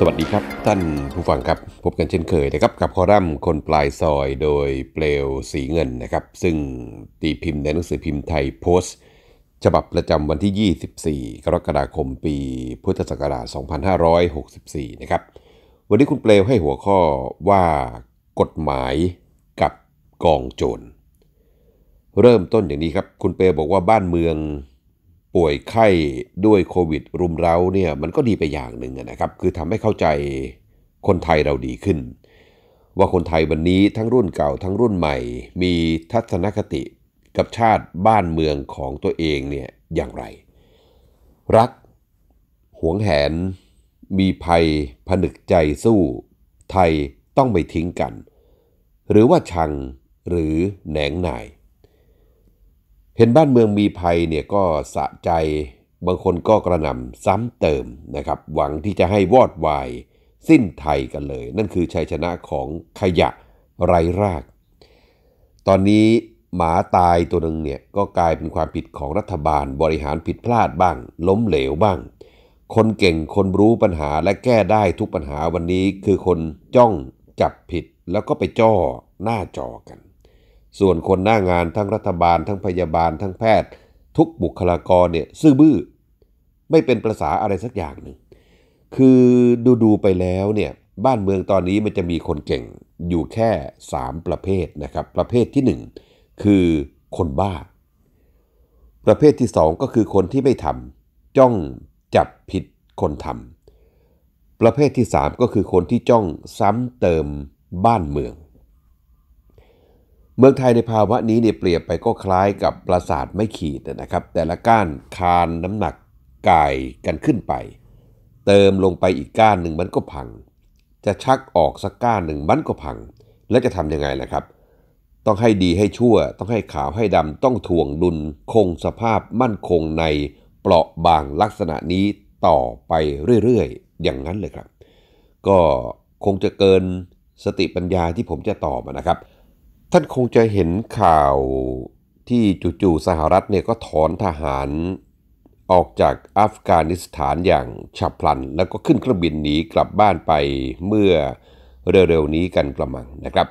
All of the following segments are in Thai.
สวัสดีครับท่านผู้ฟังครับ พบกันเช่นเคยนะครับ กับคอรัมน์คนปลายซอยโดยเปลวสีเงินนะครับ ซึ่งตีพิมพ์ในหนังสือพิมพ์ไทยโพสต์ ฉบับประจำวันที่ 24 กรกฎาคมปีพุทธศักราช 2564 นะครับ วันนี้คุณเปลวให้หัวข้อว่ากฎหมายกับกองโจร เริ่มต้นอย่างนี้ครับ คุณเปลวบอกว่าบ้านเมืองป่วยไข้ ด้วยโควิด รุมเร้าเนี่ยมันก็ดีไปอย่างหนึ่งนะครับ คือทำให้เข้าใจคนไทยเราดีขึ้น ว่าคนไทยวันนี้ทั้งรุ่นเก่า ทั้งรุ่นใหม่มีทัศนคติกับชาติบ้านเมืองของตัวเองเนี่ยอย่างไร รักหวงแหนมีภัยผนึกใจสู้ ไทยต้องไม่ทิ้งกัน หรือว่าชังหรือแหนงหน่ายเห็นบ้านเมืองมีภัยเนี่ยก็สะใจ บางคนก็กระหน่ำซ้ำเติมนะครับ หวังที่จะให้วอดวายสิ้นไทยกันเลย นั่นคือชัยชนะของขยะไร้ราก ตอนนี้หมาตายตัวหนึ่งเนี่ยก็กลายเป็นความผิดของรัฐบาลบริหารผิดพลาดบ้างล้มเหลวบ้าง คนเก่งคนรู้ปัญหาและแก้ได้ทุกปัญหาวันนี้คือคนจ้องจับผิดแล้วก็ไปจ้อหน้าจอกันส่วนคนหน้างานทั้งรัฐบาลทั้งพยาบาลทั้งแพทย์ ทุกบุคลากรเนี่ยซื่อบื้อ ไม่เป็นประษาอะไรสักอย่างหนึ่งคือดูดูไปแล้วเนี่ยบ้านเมืองตอนนี้มันจะมีคนเก่งอยู่แค่ 3 ประเภทนะครับ ประเภทที่ 1 คือคนบ้า ประเภทที่ 2 ก็คือคนที่ไม่ทำจ้องจับผิดคนทำประเภทที่ 3 ก็คือคนที่จ้องซ้ำเติมบ้านเมืองเมืองไทยในภาวะนี้เนี่ยเปรียบไปก็คล้ายกับปราสาทไม่ขีดนะครับ แต่ละก้านคานน้ำหนักกายกันขึ้นไป เติมลงไปอีกก้านหนึ่งมันก็พัง จะชักออกสักก้านหนึ่งมันก็พัง แล้วจะทำยังไงล่ะครับ ต้องให้ดีให้ชั่ว ต้องให้ขาวให้ดำต้องถ่วงดุลคงสภาพมั่นคงในเปราะบางลักษณะนี้ต่อไปเรื่อยๆ อย่างนั้นเลยครับ ก็คงจะเกินสติปัญญาที่ผมจะตอบนะครับท่านคงจะเห็นข่าวที่จู่ๆสหรัฐเนี่ยก็ถอนทหาร ออกจากอัฟกานิสถานอย่างฉับพลัน แล้วก็ขึ้นเครื่องบินหนีกลับบ้านไปเมื่อเร็วๆนี้กันกระมังนะครับ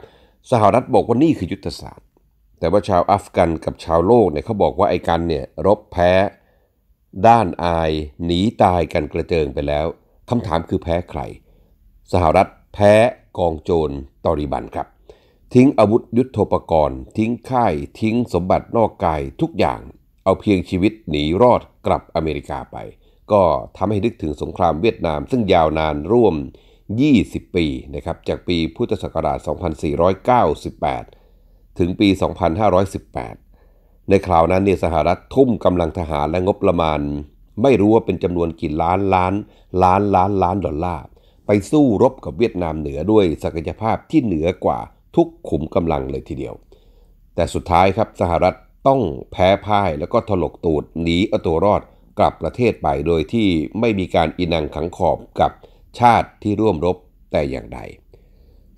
สหรัฐบอกว่านี่คือยุทธศาสตร์ แต่ว่าชาวอัฟกันกับชาวโลกเนี่ยเขาบอกว่าไอ้กันเนี่ยรบแพ้ ด้านอาย หนีตายกันกระเจิงไปแล้วคำถามคือแพ้ใครสหรัฐแพ้กองโจรตอริบันครับทิ้งอาวุธยุโทโธปกรณ์ทิ้งค่าย ทิ้งสมบัตินอกกาย ทุกอย่างเอาเพียงชีวิตหนีรอดกลับอเมริกาไป ก็ทำให้นึกถึงสงครามเวียดนามซึ่งยาวนานร่วม 20 ปีนะครับจากปีพุทธศักราช 2498 ถึงปี 2518 ในคราวนั้นเนี่ยสหรัฐทุ่มกำลังทหารและงบประมาณ ไม่รู้ว่าเป็นจำนวนกี่ล้านล้านล้านล้านล้านดอลลาร์ไปสู้รบกับเวียดนามเหนือด้วยศักยภาพที่เหนือกว่าทุกขุมกำลังเลยทีเดียว แต่สุดท้ายครับสหรัฐต้องแพ้พ่ายแล้วก็ถลกตูดหนีเอาตัวรอดกลับประเทศไป โดยที่ไม่มีการอินังขังขอบกับชาติที่ร่วมรบแต่อย่างใด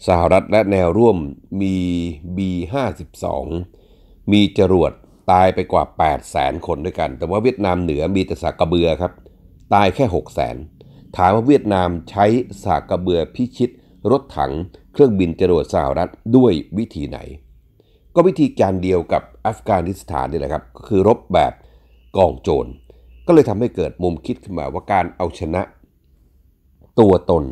สหรัฐและแนวร่วมมี B-52 มีจรวดตายไปกว่า 8 0 0แสนคนด้วยกัน แต่ว่าเวียดนามเหนือมีแต่สากกระเบือครับ ตายแค่ 6 0 0แสนถามว่าเวียดนามใช้สากกระเบือพิชิตรถถังเครื่องบินจรวดสหรัฐด้วยวิธีไหน ก็วิธีการเดียวกับอัฟกานิสถานนี่แหละครับ ก็คือรบแบบกองโจร ก็เลยทำให้เกิดมุมคิดขึ้นมาว่าการเอาชนะตัวตน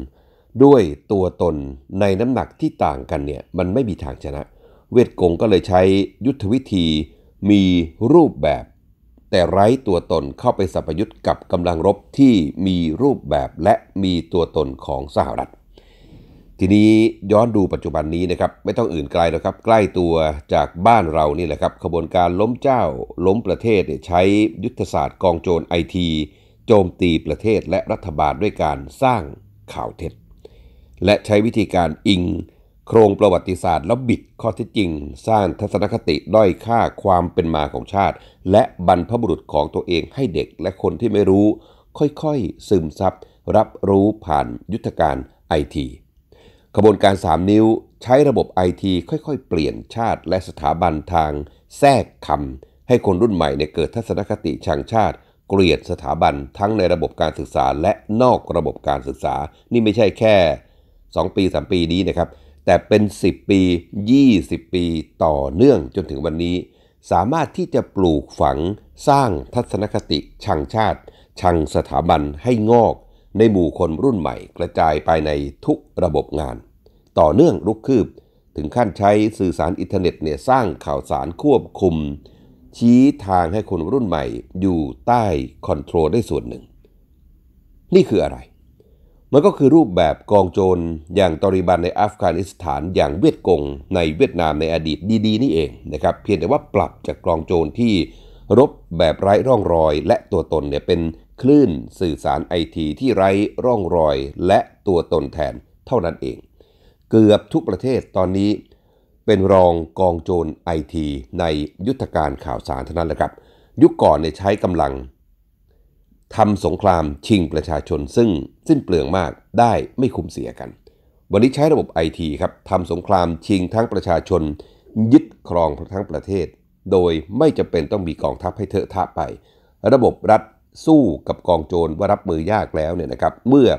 ด้วยตัวตนในน้ำหนักที่ต่างกันเนี่ย มันไม่มีทางชนะ เวทกงก็เลยใช้ยุทธวิธีมีรูปแบบ แต่ไร้ตัวตนเข้าไปสัพยุตกับกำลังรบที่มีรูปแบบและมีตัวตนของสหรัฐทีนี้ย้อนดูปัจจุบันนี้นะครับไม่ต้องอื่นไกลนะครับใกล้ตัวจากบ้านเรานี่แหละครับ ขบวนการล้มเจ้า ล้มประเทศใช้ยุทธศาสตร์กองโจรไอทีโจมตีประเทศ และรัฐบาลด้วยการสร้างข่าวเท็จ และใช้วิธีการอิง โครงประวัติศาสตร์แล้วบิดข้อเท็จจริง สร้างทัศนคติด้อยค่าความเป็นมาของชาติ และบรรพบุรุษของตัวเองให้เด็กและคนที่ไม่รู้ค่อยๆซึมซับรับรู้ผ่านยุทธการไอทีขบวนการ 3 นิ้วใช้ระบบไอทีค่อยๆ เปลี่ยนชาติและสถาบันทางแทรกคำให้คนรุ่นใหม่ในเกิดทัศนคติชังชาติ เกลียดสถาบันทั้งในระบบการศึกษาและนอกระบบการศึกษานี่ไม่ใช่แค่ 2 ปี 3 ปีนี้นะครับ แต่เป็น 10 ปี 20 ปีต่อเนื่องจนถึงวันนี้ สามารถที่จะปลูกฝังสร้างทัศนคติชังชาติ ชังสถาบันให้งอก ในหมู่คนรุ่นใหม่กระจายไปในทุกระบบงานต่อเนื่องลุกคืบถึงขั้นใช้สื่อสารอินเทอร์เน็ตเนี่ยสร้างข่าวสารควบคุม ชี้ทางให้คนรุ่นใหม่อยู่ใต้คอนโทรลได้ส่วนหนึ่ง นี่คืออะไร มันก็คือรูปแบบกองโจรอย่างตอริบันในอัฟกานิสถาน อย่างเวียดกงในเวียดนามในอดีตดีๆ นี่เองนะครับเพียงแต่ว่าปรับจากกองโจรที่รบแบบไร้ร่องรอย และตัวตนเนี่ยเป็นคลื่นสื่อสารไอที ที่ไร้ร่องรอย และตัวตนแทนเท่านั้นเองเกือบทุกประเทศตอนนี้เป็นรองกองโจรไอที ในยุทธการข่าวสารเท่านั้นแหละครับ ยุคก่อนเนี่ยใช้กำลังทำสงครามชิงประชาชนซึ่งสิ้นเปลืองมากได้ไม่คุ้มเสียกัน วันนี้ใช้ระบบไอทีครับทำสงครามชิงทั้งประชาชน ยึดครองทั้งประเทศ โดยไม่จำเป็นต้องมีกองทัพให้เถอะทะไป ระบบรัฐสู้กับกองโจรว่ารับมือยากแล้วเนี่ยนะครับ เมื่อ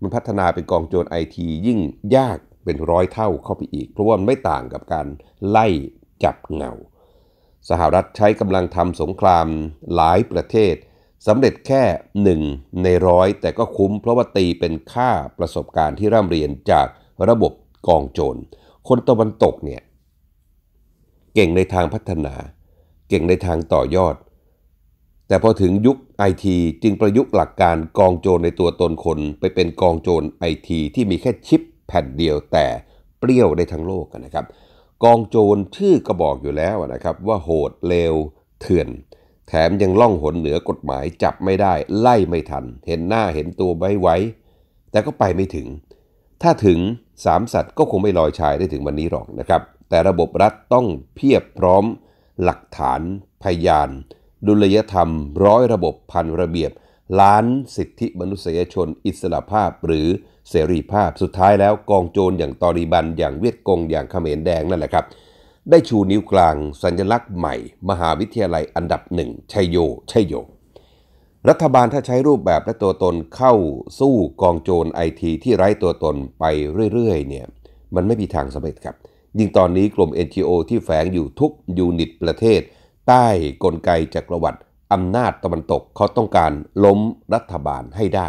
มันพัฒนาเป็นกองโจรไอทียิ่งยากเป็นร้อยเท่าเข้าไปอีก เพราะว่ามันไม่ต่างกับการไล่จับเงา สหรัฐใช้กำลังทำสงครามหลายประเทศสำเร็จแค่หนึ่งในร้อยแต่ก็คุ้มเพราะว่าตีเป็นค่าประสบการณ์ที่ร่ำเรียนจากระบบกองโจร คนตะวันตกเนี่ยเก่งในทางพัฒนา เก่งในทางต่อยอด แต่พอถึงยุคไอทีจึงประยุกต์หลักการกองโจรในตัวตนคนไปเป็นกองโจรไอทีที่มีแค่ชิปแผ่นเดียวแต่เปรี้ยวได้ทั้งโลกนะครับ กองโจรชื่อก็บอกอยู่แล้วนะครับว่าโหดเลวเถื่อน แถมยังล่องหนเหนือกฎหมายจับไม่ได้ไล่ไม่ทัน เห็นหน้าเห็นตัวไว้ไว้ แต่ก็ไปไม่ถึง ถ้าถึงสามสัตว์ก็คงไม่ลอยชายได้ถึงวันนี้หรอกนะครับ แต่ระบบรัฐต้องเพียบพร้อม หลักฐานพยาน ดุลยธรรม ร้อยระบบพันระเบียบล้านสิทธิมนุษยชนอิสระภาพหรือเสรีภาพสุดท้ายแล้วกองโจรอย่างตอริบันอย่างเวียดกง อย่างเขมรแดง นั่นแหละครับ ได้ชูนิ้วกลางสัญลักษณ์ใหม่ มหาวิทยาลัยอันดับหนึ่งชัยโยชัยโย รัฐบาลถ้าใช้รูปแบบและตัวตนเข้าสู้กองโจรไอทีที่ไร้ตัวตนไปเรื่อย ๆ เนี่ย มันไม่มีทางสำเร็จครับ ยิ่งตอนนี้กลุ่ม NGO ที่แฝงอยู่ทุกยูนิตประเทศ ใต้กลไกจักรวรรดิอำนาจตะวันตก เขาต้องการล้มรัฐบาลให้ได้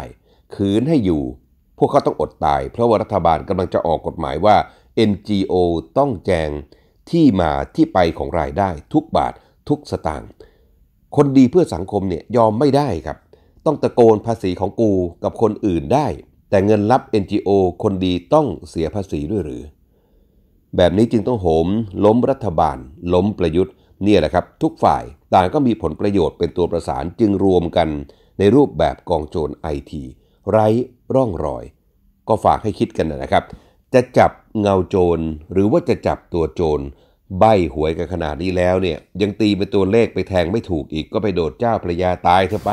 คืนให้อยู่ พวกเขาต้องอดตายเพราะว่ารัฐบาลกำลังจะออกกฎหมายว่า NGO ต้องแจงที่มาที่ไปของรายได้ทุกบาททุกสตางค์คนดีเพื่อสังคมเนี่ยยอมไม่ได้ครับ ต้องตะโกนภาษีของกูกับคนอื่นได้ แต่เงินรับ NGO คนดีต้องเสียภาษีด้วยหรือ แบบนี้จึงต้องโหมล้มรัฐบาล ล้มประยุทธ์เนี่ยแหละครับ ทุกฝ่ายต่างก็มีผลประโยชน์เป็นตัวประสานจึงรวมกันในรูปแบบกองโจรไอทีไร้ร่องรอยก็ฝากให้คิดกันนะครับ จะจับเงาโจรหรือว่าจะจับตัวโจรใบหวยกันขนาดนี้แล้วเนี่ยยังตีเป็นตัวเลขไปแทงไม่ถูกอีกก็ไปโดดเจ้าพระยาตายเถอะไป